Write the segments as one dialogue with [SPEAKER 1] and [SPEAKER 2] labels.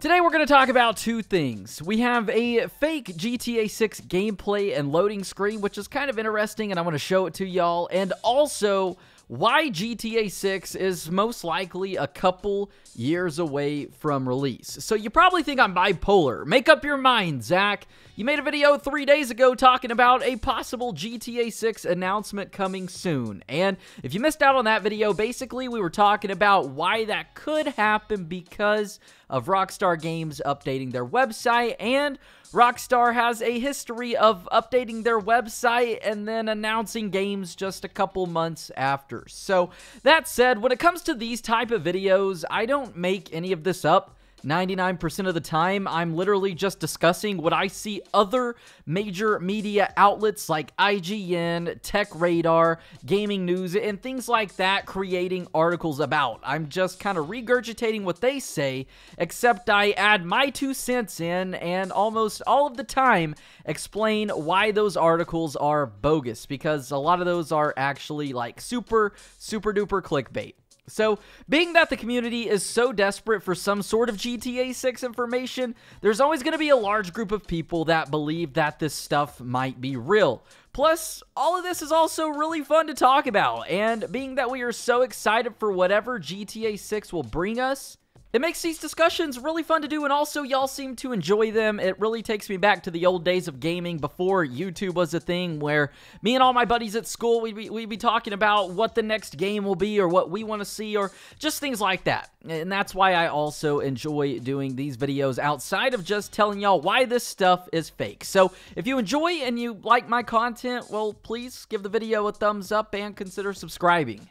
[SPEAKER 1] Today we're going to talk about two things. We have a fake GTA 6 gameplay and loading screen, which is kind of interesting, and I want to show it to y'all. And also, why GTA 6 is most likely a couple years away from release. So you probably think I'm bipolar. Make up your mind, Zach. You made a video three days ago talking about a possible GTA 6 announcement coming soon. And if you missed out on that video, basically we were talking about why that could happen because of Rockstar Games updating their website and Rockstar has a history of updating their website and then announcing games just a couple months after. So that said, when it comes to these type of videos, I don't make any of this up. 99% of the time, I'm literally just discussing what I see other major media outlets like IGN, Tech Radar, Gaming News, and things like that creating articles about. I'm just kind of regurgitating what they say, except I add my two cents in and almost all of the time explain why those articles are bogus because a lot of those are actually like super, super duper clickbait. So, being that the community is so desperate for some sort of GTA 6 information, there's always going to be a large group of people that believe that this stuff might be real. Plus, all of this is also really fun to talk about, and being that we are so excited for whatever GTA 6 will bring us, it makes these discussions really fun to do, and also y'all seem to enjoy them. It really takes me back to the old days of gaming before YouTube was a thing where me and all my buddies at school, we'd be, we'd be talking about what the next game will be or what we want to see or just things like that. And that's why I also enjoy doing these videos outside of just telling y'all why this stuff is fake. So if you enjoy and you like my content, well, please give the video a thumbs up and consider subscribing.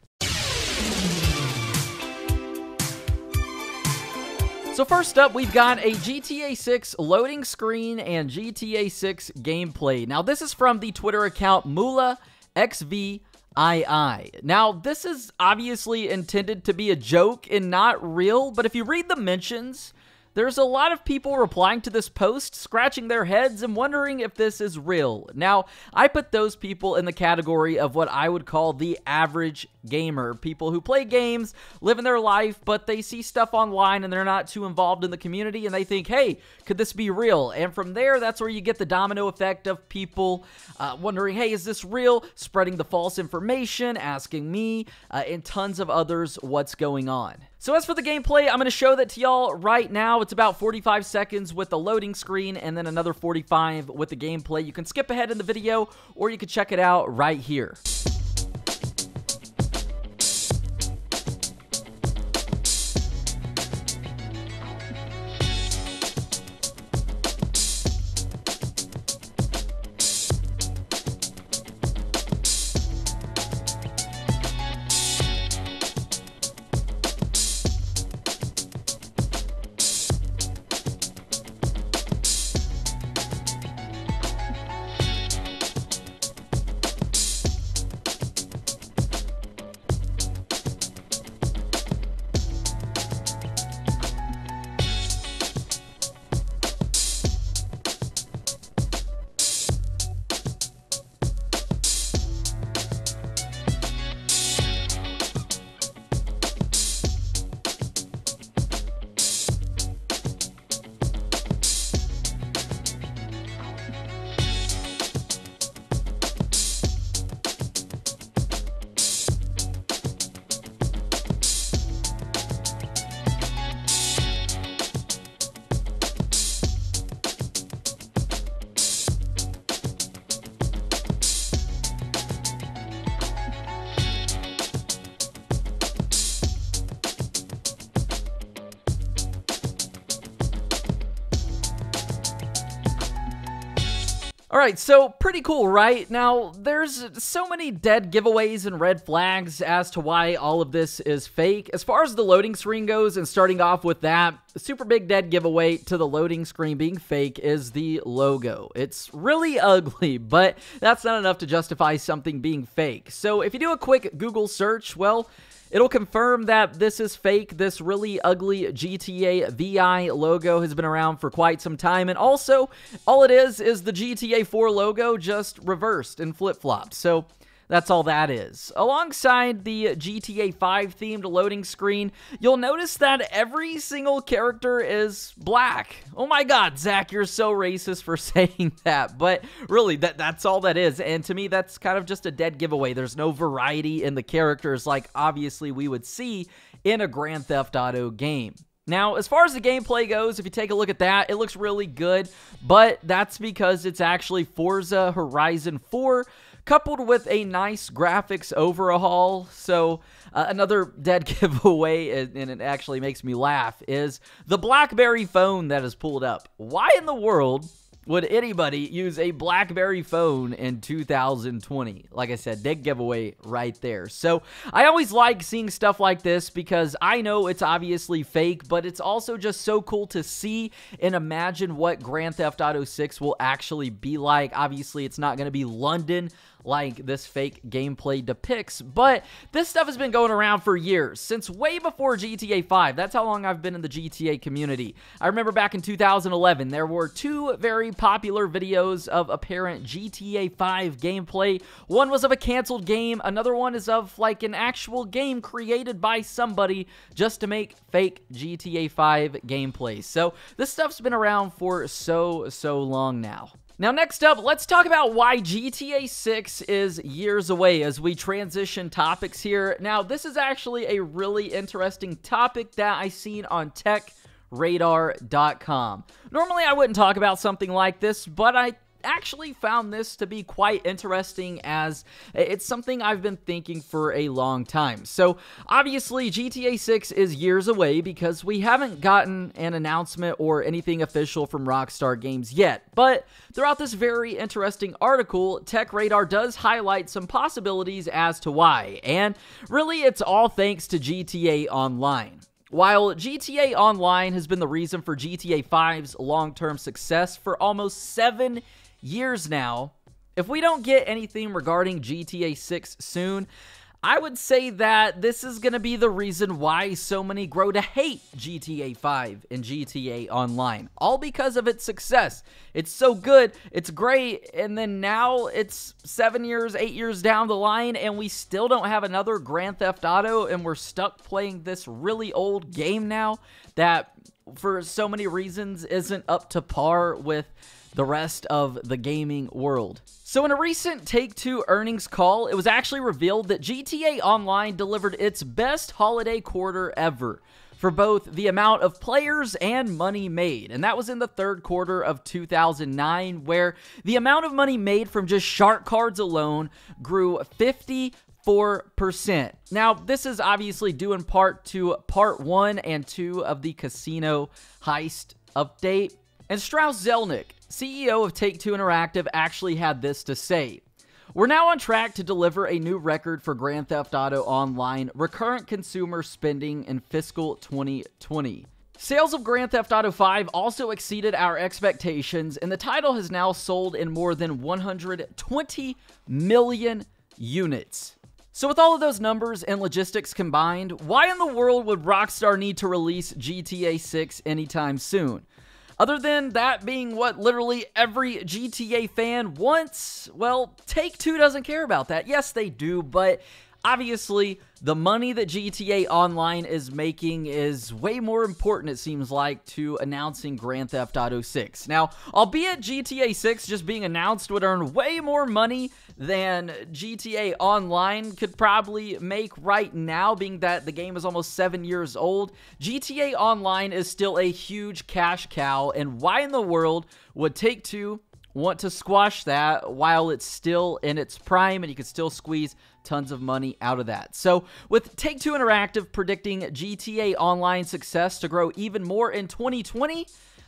[SPEAKER 1] So first up, we've got a GTA 6 loading screen and GTA 6 gameplay. Now this is from the Twitter account Mula XVII. Now, this is obviously intended to be a joke and not real, but if you read the mentions, there's a lot of people replying to this post, scratching their heads and wondering if this is real. Now, I put those people in the category of what I would call the average gamer. People who play games, in their life, but they see stuff online and they're not too involved in the community and they think, hey, could this be real? And from there, that's where you get the domino effect of people uh, wondering, hey, is this real? Spreading the false information, asking me uh, and tons of others what's going on. So as for the gameplay, I'm going to show that to y'all right now. It's about 45 seconds with the loading screen and then another 45 with the gameplay. You can skip ahead in the video or you can check it out right here. Alright, so pretty cool, right? Now, there's so many dead giveaways and red flags as to why all of this is fake. As far as the loading screen goes, and starting off with that, super big dead giveaway to the loading screen being fake is the logo. It's really ugly, but that's not enough to justify something being fake. So if you do a quick Google search, well, It'll confirm that this is fake. This really ugly GTA VI logo has been around for quite some time. And also, all it is is the GTA 4 logo just reversed and flip-flopped. So that's all that is. Alongside the GTA 5 themed loading screen, you'll notice that every single character is black. Oh my god, Zach, you're so racist for saying that. But really, that that's all that is. And to me, that's kind of just a dead giveaway. There's no variety in the characters like obviously we would see in a Grand Theft Auto game. Now, as far as the gameplay goes, if you take a look at that, it looks really good, but that's because it's actually Forza Horizon 4 coupled with a nice graphics overhaul. So, uh, another dead giveaway, and it actually makes me laugh, is the Blackberry phone that is pulled up. Why in the world would anybody use a BlackBerry phone in 2020? Like I said, dead giveaway right there. So I always like seeing stuff like this because I know it's obviously fake, but it's also just so cool to see and imagine what Grand Theft Auto 6 will actually be like. Obviously, it's not going to be London like this fake gameplay depicts, but this stuff has been going around for years, since way before GTA 5. That's how long I've been in the GTA community. I remember back in 2011, there were two very popular videos of apparent GTA 5 gameplay. One was of a canceled game, another one is of like an actual game created by somebody just to make fake GTA 5 gameplay. So this stuff's been around for so, so long now. Now, next up, let's talk about why GTA 6 is years away as we transition topics here. Now, this is actually a really interesting topic that I seen on tech radar.com. Normally I wouldn't talk about something like this, but I actually found this to be quite interesting as it's something I've been thinking for a long time. So, obviously, GTA 6 is years away because we haven't gotten an announcement or anything official from Rockstar Games yet. But throughout this very interesting article, Tech Radar does highlight some possibilities as to why. And really, it's all thanks to GTA Online. While GTA Online has been the reason for GTA 5's long term success for almost seven years now. If we don't get anything regarding GTA 6 soon, I would say that this is going to be the reason why so many grow to hate GTA 5 and GTA Online, all because of its success. It's so good, it's great, and then now it's seven years, eight years down the line, and we still don't have another Grand Theft Auto, and we're stuck playing this really old game now that, for so many reasons, isn't up to par with the rest of the gaming world. So in a recent Take Two earnings call, it was actually revealed that GTA Online delivered its best holiday quarter ever for both the amount of players and money made. And that was in the third quarter of 2009, where the amount of money made from just shark cards alone grew 50 4%. Now, this is obviously due in part to part one and two of the casino heist update. And Strauss Zelnick CEO of Take Two Interactive actually had this to say. We're now on track to deliver a new record for Grand Theft Auto Online recurrent consumer spending in fiscal 2020. Sales of Grand Theft Auto 5 also exceeded our expectations, and the title has now sold in more than 120 million units. So, with all of those numbers and logistics combined, why in the world would Rockstar need to release GTA 6 anytime soon? Other than that being what literally every GTA fan wants, well, Take Two doesn't care about that. Yes, they do, but Obviously, the money that GTA Online is making is way more important, it seems like, to announcing Grand Theft Auto 6. Now, albeit GTA 6 just being announced would earn way more money than GTA Online could probably make right now, being that the game is almost seven years old, GTA Online is still a huge cash cow, and why in the world would Take Two want to squash that while it's still in its prime and you can still squeeze tons of money out of that. So, with Take Two Interactive predicting GTA Online success to grow even more in 2020,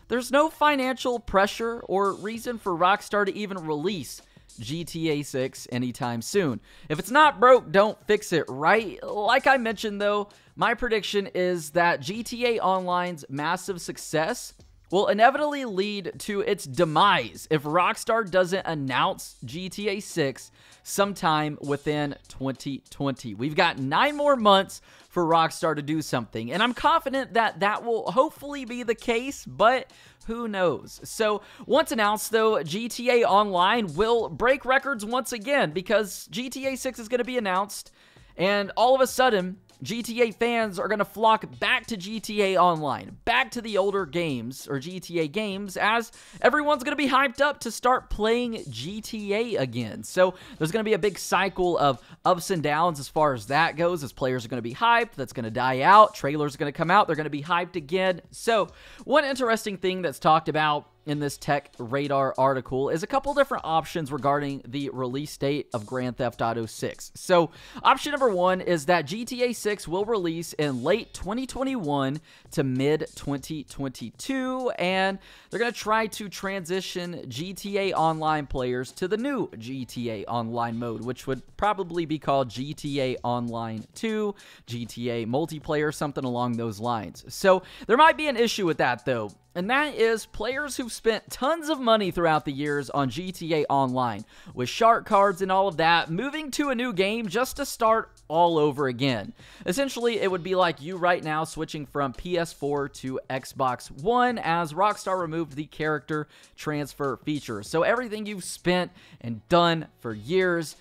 [SPEAKER 1] there's no financial pressure or reason for Rockstar to even release GTA 6 anytime soon. If it's not broke, don't fix it, right? Like I mentioned, though, my prediction is that GTA Online's massive success will inevitably lead to its demise if Rockstar doesn't announce GTA 6 sometime within 2020. We've got nine more months for Rockstar to do something, and I'm confident that that will hopefully be the case, but who knows? So, once announced, though, GTA Online will break records once again because GTA 6 is going to be announced, and all of a sudden, GTA fans are going to flock back to GTA Online, back to the older games, or GTA games, as everyone's going to be hyped up to start playing GTA again. So there's going to be a big cycle of ups and downs as far as that goes, as players are going to be hyped, that's going to die out, trailers are going to come out, they're going to be hyped again. So, one interesting thing that's talked about in this Tech Radar article is a couple different options regarding the release date of Grand Theft Auto 6. So, option number one is that GTA 6 will release in late 2021 to mid 2022, and they're going to try to transition GTA Online players to the new GTA Online mode, which would probably be called GTA Online 2, GTA Multiplayer, something along those lines. So, there might be an issue with that though and that is players who've spent tons of money throughout the years on GTA Online, with shark cards and all of that, moving to a new game just to start all over again. Essentially, it would be like you right now switching from PS4 to Xbox One as Rockstar removed the character transfer feature. So everything you've spent and done for years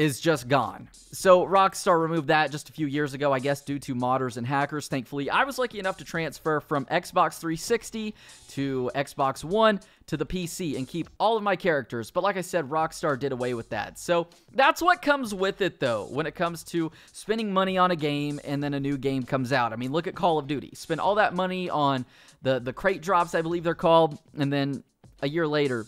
[SPEAKER 1] is just gone. So Rockstar removed that just a few years ago, I guess, due to modders and hackers. Thankfully, I was lucky enough to transfer from Xbox 360 to Xbox One to the PC and keep all of my characters. But like I said, Rockstar did away with that. So that's what comes with it, though, when it comes to spending money on a game and then a new game comes out. I mean, look at Call of Duty. Spend all that money on the, the crate drops, I believe they're called, and then a year later,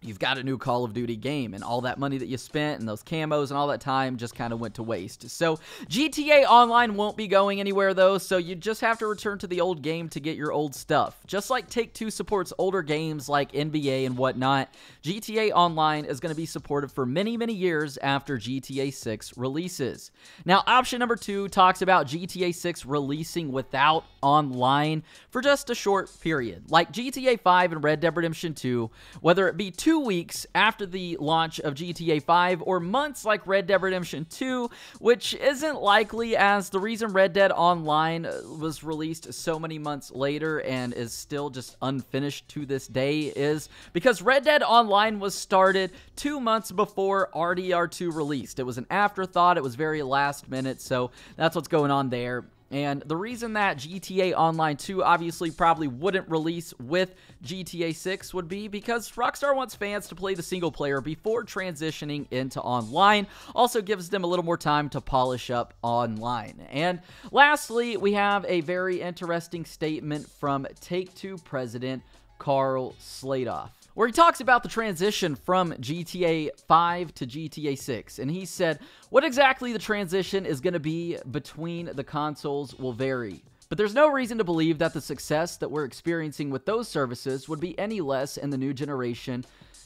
[SPEAKER 1] you've got a new Call of Duty game, and all that money that you spent and those camos and all that time just kind of went to waste. So, GTA Online won't be going anywhere though, so you just have to return to the old game to get your old stuff. Just like Take Two supports older games like NBA and whatnot, GTA Online is going to be supported for many, many years after GTA 6 releases. Now, option number two talks about GTA 6 releasing without online for just a short period. Like GTA 5 and Red Dead Redemption 2, whether it be two two weeks after the launch of GTA 5 or months like Red Dead Redemption 2, which isn't likely as the reason Red Dead Online uh, was released so many months later and is still just unfinished to this day is because Red Dead Online was started two months before RDR2 released. It was an afterthought, it was very last minute, so that's what's going on there. And the reason that GTA Online 2 obviously probably wouldn't release with GTA 6 would be because Rockstar wants fans to play the single player before transitioning into online. Also gives them a little more time to polish up online. And lastly, we have a very interesting statement from Take-Two president Carl Sladoff where he talks about the transition from GTA 5 to GTA 6. And he said, What exactly the transition is going to be between the consoles will vary. But there's no reason to believe that the success that we're experiencing with those services would be any less in the new generation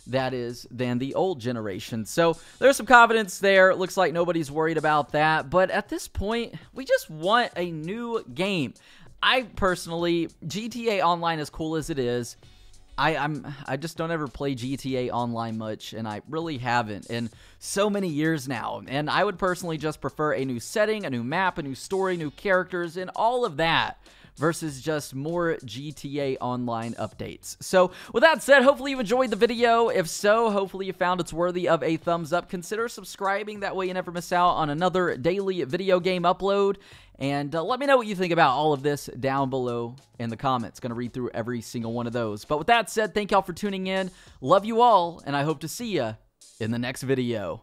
[SPEAKER 1] that is than the old generation. So there's some confidence there. It looks like nobody's worried about that. But at this point, we just want a new game. I personally, GTA Online, as cool as it is, I, I'm I just don't ever play GTA online much, and I really haven't in so many years now. And I would personally just prefer a new setting, a new map, a new story, new characters, and all of that versus just more GTA Online updates. So with that said, hopefully you enjoyed the video. If so, hopefully you found it's worthy of a thumbs up. Consider subscribing. That way you never miss out on another daily video game upload. And uh, let me know what you think about all of this down below in the comments. Going to read through every single one of those. But with that said, thank y'all for tuning in. Love you all, and I hope to see you in the next video.